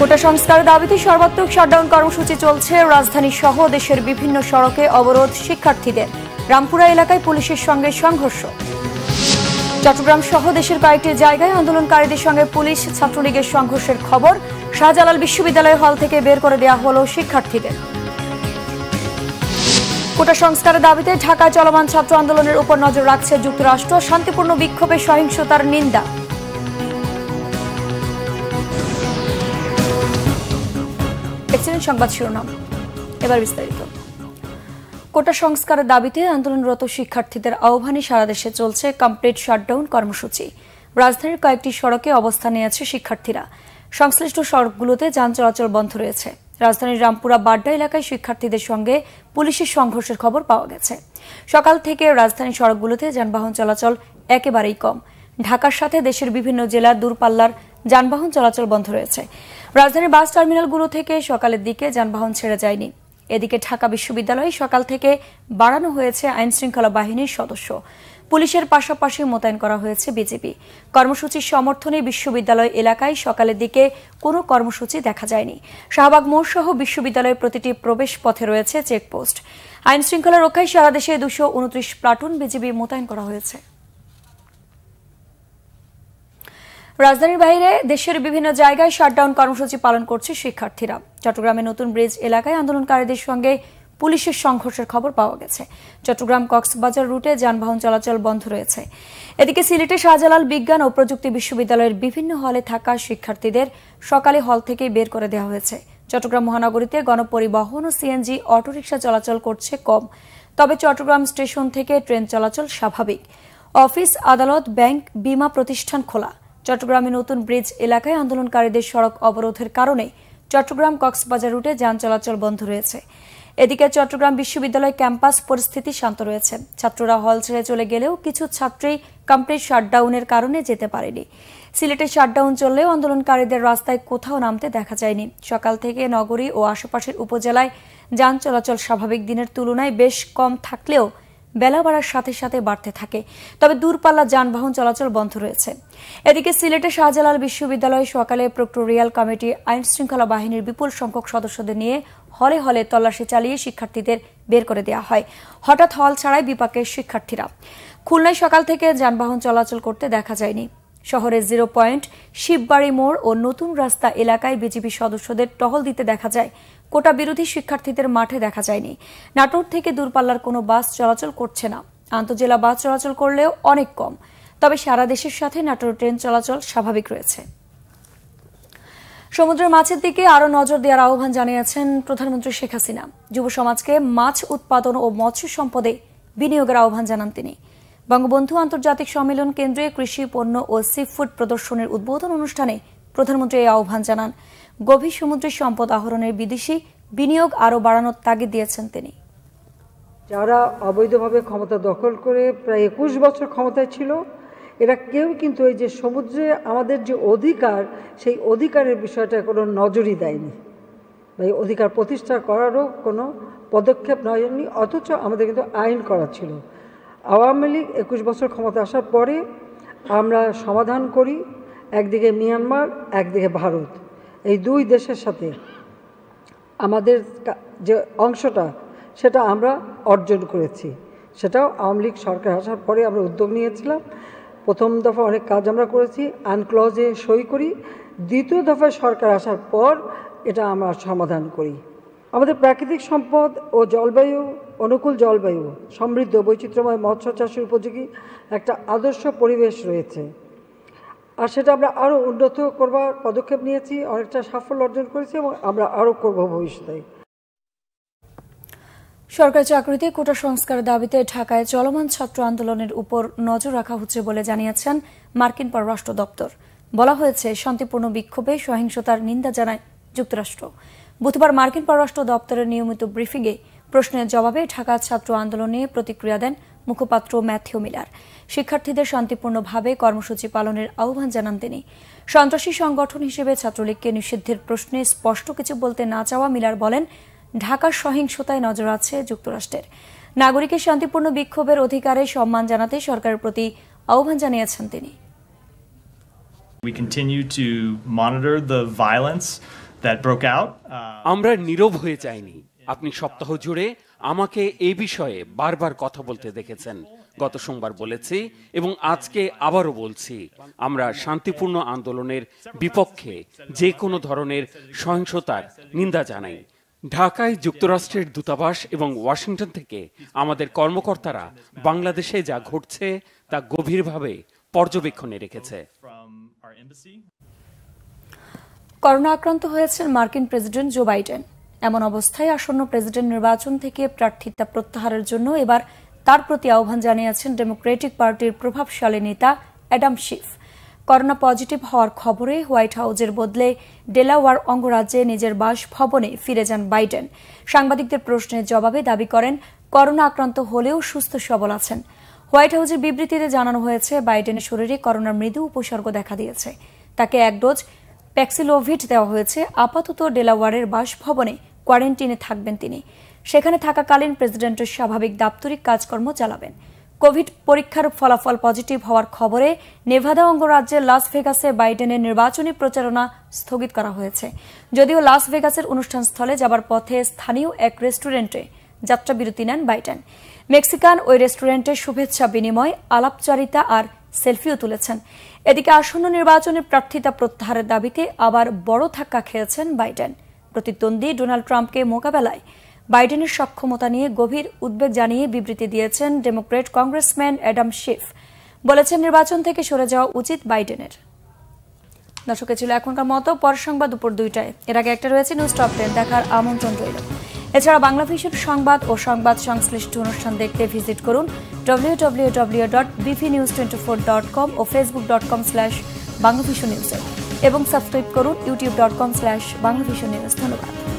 কোটা সংস্কারের দাবিতে সর্বাত্মক শাটডাউন কর্মসূচি চলছে রাজধানী সহ দেশের বিভিন্ন সড়কে অবরোধ শিক্ষার্থীদের রামপুরা এলাকায় পুলিশের সঙ্গে সংঘর্ষ চট্টগ্রাম সহ দেশের কয়েকটি জায়গায় আন্দোলনকারীদের সঙ্গে পুলিশ ছাত্রলীগের সংঘর্ষের খবর শাহজালাল বিশ্ববিদ্যালয় হল থেকে বের করে দেওয়া হল শিক্ষার্থীদের কোটা সংস্কারের দাবিতে ঢাকায় চলমান ছাত্র আন্দোলনের উপর নজর রাখছে যুক্তরাষ্ট্র শান্তিপূর্ণ বিক্ষোভে সহিংসতার নিন্দা দেখছিলেন সংবাদ শিরোনাম এবার বিস্তারিত কোটা সংস্কারের দাবিতে আন্দোলনরত শিক্ষার্থীদের আহ্বানে সারা দেশে চলছে কমপ্লিট শাটডাউন কর্মসূচি রাজধানীর কয়েকটি সড়কে অবস্থান নিয়েছে শিক্ষার্থীরা সংশ্লিষ্ট সড়কগুলোতে যান চলাচল বন্ধ রয়েছে রাজধানীর রামপুরা বাড্ডা এলাকায় শিক্ষার্থীদের সঙ্গে পুলিশের সংঘর্ষের খবর পাওয়া গেছে সকাল থেকে রাজধানীর সড়কগুলোতে যানবাহন চলাচল একেবারেই কম ঢাকার সাথে দেশের বিভিন্ন জেলা দূরপাল্লার যানবাহন চলাচল বন্ধ রয়েছে রাজধানীর বাস টার্মিনালগুলো থেকে সকালের দিকে যানবাহন ছেড়ে যায়নি এদিকে ঢাকা বিশ্ববিদ্যালয়ে সকাল থেকে বাড়ানো হয়েছে আইন শৃঙ্খলা বাহিনীর সদস্য পুলিশের পাশাপাশি মোতায়েন করা হয়েছে বিজেপি কর্মসূচির সমর্থনে বিশ্ববিদ্যালয় এলাকায় সকালের দিকে কোনো কর্মসূচি দেখা যায়নি শাহবাগ মোড় সহ বিশ্ববিদ্যালয়ের প্রতিটি প্রবেশ পথে রয়েছে চেকপোস্ট আইন শৃঙ্খলা রক্ষায় সারা দেশে দুশো উনত্রিশ প্লাটুন বিজেপি মোতায়েন করা হয়েছে রাজধানীর বাইরে দেশের বিভিন্ন জায়গায় শাটডাউন কর্মসূচি পালন করছে শিক্ষার্থীরা চট্টগ্রামে নতুন ব্রিজ এলাকায় আন্দোলনকারীদের সঙ্গে পুলিশের সংঘর্ষের খবর পাওয়া গেছে চট্টগ্রাম কক্সবাজার রুটে যানবাহন চলাচল বন্ধ রয়েছে এদিকে সিলেটে শাহজালাল বিজ্ঞান ও প্রযুক্তি বিশ্ববিদ্যালয়ের বিভিন্ন হলে থাকা শিক্ষার্থীদের সকালে হল থেকে বের করে দেওয়া হয়েছে চট্টগ্রাম মহানগরীতে গণপরিবহন ও সিএনজি অটোরিকশা চলাচল করছে কম তবে চট্টগ্রাম স্টেশন থেকে ট্রেন চলাচল স্বাভাবিক অফিস আদালত ব্যাংক বিমা প্রতিষ্ঠান খোলা চট্টগ্রামে নতুন ব্রিজ এলাকায় আন্দোলনকারীদের সড়ক অবরোধের কারণে চট্টগ্রাম কক্সবাজার রুটে যান চলাচল বন্ধ রয়েছে এদিকে চট্টগ্রাম বিশ্ববিদ্যালয় ক্যাম্পাস পরিস্থিতি শান্ত রয়েছে ছাত্ররা হল ছেড়ে চলে গেলেও কিছু ছাত্রী কমপ্লিট শাটডাউনের কারণে যেতে পারেনি সিলেটে শাটডাউন চললেও আন্দোলনকারীদের রাস্তায় কোথাও নামতে দেখা যায়নি সকাল থেকে নগরী ও আশেপাশের উপজেলায় যান চলাচল স্বাভাবিক দিনের তুলনায় বেশ কম থাকলেও বেলা বাড়ার সাথে সাথে বাড়তে থাকে তবে দূরপাল্লা যানবাহন চলাচল বন্ধ রয়েছে এদিকে সিলেটে শাহজালাল বিশ্ববিদ্যালয়ে সকালে প্রক্টোরিয়াল কমিটি আইন শৃঙ্খলা বাহিনীর বিপুল সংখ্যক সদস্যদের নিয়ে হলে হলে তল্লাশি চালিয়ে শিক্ষার্থীদের বের করে দেওয়া হয় হঠাৎ হল ছাড়াই বিপাকের শিক্ষার্থীরা খুলনায় সকাল থেকে যানবাহন চলাচল করতে দেখা যায়নি শহরের জিরো পয়েন্ট শিববাড়ি মোড় ও নতুন রাস্তা এলাকায় বিজেপি সদস্যদের টহল দিতে দেখা যায় কোটা বিরোধী শিক্ষার্থীদের মাঠে দেখা যায়নি নাটোর থেকে দূরপাল্লার কোনো বাস চলাচল করছে না আন্তজেলা বাস চলাচল করলেও অনেক কম তবে সারা দেশের সাথে নাটোর ট্রেন চলাচল স্বাভাবিক রয়েছে সমুদ্রের মাছের দিকে আরও নজর দেওয়ার আহ্বান জানিয়েছেন প্রধানমন্ত্রী শেখ হাসিনা যুব সমাজকে মাছ উৎপাদন ও মৎস্য সম্পদে বিনিয়োগের আহ্বান জানান তিনি বঙ্গবন্ধু আন্তর্জাতিক সম্মেলন কেন্দ্রে কৃষি পণ্য ও সিফুড প্রদর্শনের উদ্বোধন অনুষ্ঠানে প্রধানমন্ত্রী এই আহ্বান জানান গভীর সমুদ্রের সম্পদ আহরণের বিদেশি বিনিয়োগ আরও বাড়ানোর তাগিদ দিয়েছেন তিনি যারা অবৈধভাবে ক্ষমতা দখল করে প্রায় একুশ বছর ক্ষমতায় ছিল এরা কেউ কিন্তু এই যে সমুদ্রে আমাদের যে অধিকার সেই অধিকারের বিষয়টা কোনো নজরই দেয়নি বা এই অধিকার প্রতিষ্ঠা করারও কোনো পদক্ষেপ নয়নি অথচ আমাদের কিন্তু আইন করা ছিল আওয়ামী লীগ একুশ বছর ক্ষমতা আসার পরে আমরা সমাধান করি একদিকে মিয়ানমার একদিকে ভারত এই দুই দেশের সাথে আমাদের যে অংশটা সেটা আমরা অর্জন করেছি সেটাও আওয়ামী লীগ সরকার আসার পরে আমরা উদ্যোগ নিয়েছিলাম প্রথম দফা অনেক কাজ আমরা করেছি আনক্লজে সই করি দ্বিতীয় দফায় সরকার আসার পর এটা আমরা সমাধান করি আমাদের প্রাকৃতিক সম্পদ ও জলবায়ু অনুকূল জলবায়ু সমৃদ্ধ বৈচিত্র্যময় মৎস্য চাষের উপযোগী একটা আদর্শ পরিবেশ রয়েছে আর সেটা আমরা আরও উন্নত করবার পদক্ষেপ নিয়েছি অনেকটা সাফল্য অর্জন করেছি এবং আমরা আরও করব ভবিষ্যতে সরকারি চাকরিতে কোটা সংস্কারের দাবিতে ঢাকায় চলমান ছাত্র আন্দোলনের উপর নজর রাখা হচ্ছে বলে জানিয়েছেন মার্কিন পররাষ্ট্র দপ্তর বলা হয়েছে শান্তিপূর্ণ বিক্ষোভে সহিংসতার নিন্দা জানায় যুক্তরাষ্ট্র বুধবার মার্কিন পররাষ্ট্র দপ্তরের নিয়মিত ব্রিফিংয়ে প্রশ্নের জবাবে ঢাকা ছাত্র আন্দোলনে প্রতিক্রিয়া দেন মুখপাত্র ম্যাথিউ মিলার শিক্ষার্থীদের শান্তিপূর্ণভাবে কর্মসূচি পালনের আহ্বান জানান তিনি সন্ত্রাসী সংগঠন হিসেবে ছাত্রলীগকে নিষিদ্ধের প্রশ্নে স্পষ্ট কিছু বলতে না চাওয়া মিলার বলেন ঢাকার সহিংসতায় নজর আছে যুক্তরাষ্ট্রের নাগরিকের শান্তিপূর্ণ বিক্ষোভের অধিকারে সম্মান জানাতে সরকারের প্রতি আহ্বান জানিয়েছেন তিনি We continue to monitor the violence Uh, আমরা নীরব হয়ে যাইনি আপনি সপ্তাহ জুড়ে আমাকে এ বিষয়ে বারবার কথা বলতে দেখেছেন গত সোমবার বলেছি এবং আজকে আবারও বলছি আমরা শান্তিপূর্ণ আন্দোলনের বিপক্ষে যে কোনো ধরনের সহিংসতার নিন্দা জানাই ঢাকায় যুক্তরাষ্ট্রের দূতাবাস এবং ওয়াশিংটন থেকে আমাদের কর্মকর্তারা বাংলাদেশে যা ঘটছে তা গভীরভাবে পর্যবেক্ষণে রেখেছে করোনা আক্রান্ত হয়েছেন মার্কিন প্রেসিডেন্ট জো বাইডেন এমন অবস্থায় আসন্ন প্রেসিডেন্ট নির্বাচন থেকে প্রার্থিতা প্রত্যাহারের জন্য এবার তার প্রতি আহ্বান জানিয়েছেন ডেমোক্রেটিক পার্টির প্রভাবশালী নেতা অ্যাডাম শিফ করোনা পজিটিভ হওয়ার খবরে হোয়াইট হাউজের বদলে ডেলাওয়ার অঙ্গরাজ্যে নিজের বাসভবনে ফিরে যান বাইডেন সাংবাদিকদের প্রশ্নের জবাবে দাবি করেন করোনা আক্রান্ত হলেও সুস্থ সবল আছেন হোয়াইট হাউজের বিবৃতিতে জানানো হয়েছে বাইডেনের শরীরে করোনার মৃদু উপসর্গ দেখা দিয়েছে তাকে এক ডোজ প্যাক্সিলোভিট দেওয়া হয়েছে আপাতত ডেলাওয়ারের বাসভবনে কোয়ারেন্টিনে থাকবেন তিনি সেখানে থাকাকালীন প্রেসিডেন্টের স্বাভাবিক দাপ্তরিক কাজকর্ম চালাবেন কোভিড পরীক্ষার ফলাফল পজিটিভ হওয়ার খবরে নেভাদা অঙ্গরাজ্যের লাস ভেগাসে বাইডেনের নির্বাচনী প্রচারণা স্থগিত করা হয়েছে যদিও লাস ভেগাসের অনুষ্ঠানস্থলে যাবার পথে স্থানীয় এক রেস্টুরেন্টে যাত্রাবিরতি নেন বাইডেন মেক্সিকান ওই রেস্টুরেন্টে শুভেচ্ছা বিনিময় আলাপচারিতা আর সেলফিও তুলেছেন এদিকে আসন্ন নির্বাচনে প্রার্থিতা প্রত্যাহারের দাবিতে আবার বড় ধাক্কা খেয়েছেন বাইডেন প্রতিদ্বন্দ্বী ডোনাল্ড ট্রাম্পকে মোকাবেলায় বাইডেনের সক্ষমতা নিয়ে গভীর উদ্বেগ জানিয়ে বিবৃতি দিয়েছেন ডেমোক্রেট কংগ্রেসম্যান অ্যাডাম শিফ বলেছেন নির্বাচন থেকে সরে যাওয়া উচিত বাইডেনের দর্শকে ছিল এখনকার মতো পর সংবাদ দুপুর দুইটায় এর আগে একটা রয়েছে নিউজ টপ টেন দেখার আমন্ত্রণ রইল এছাড়া বাংলা ভিশন সংবাদ ও সংবাদ সংশ্লিষ্ট অনুষ্ঠান দেখতে ভিজিট করুন W W W dot news four dot com ও ফেসবুক ডট কম নিউজে এবং সাবস্ক্রাইব করুন ইউটিউব ডট কম নিউজ ধন্যবাদ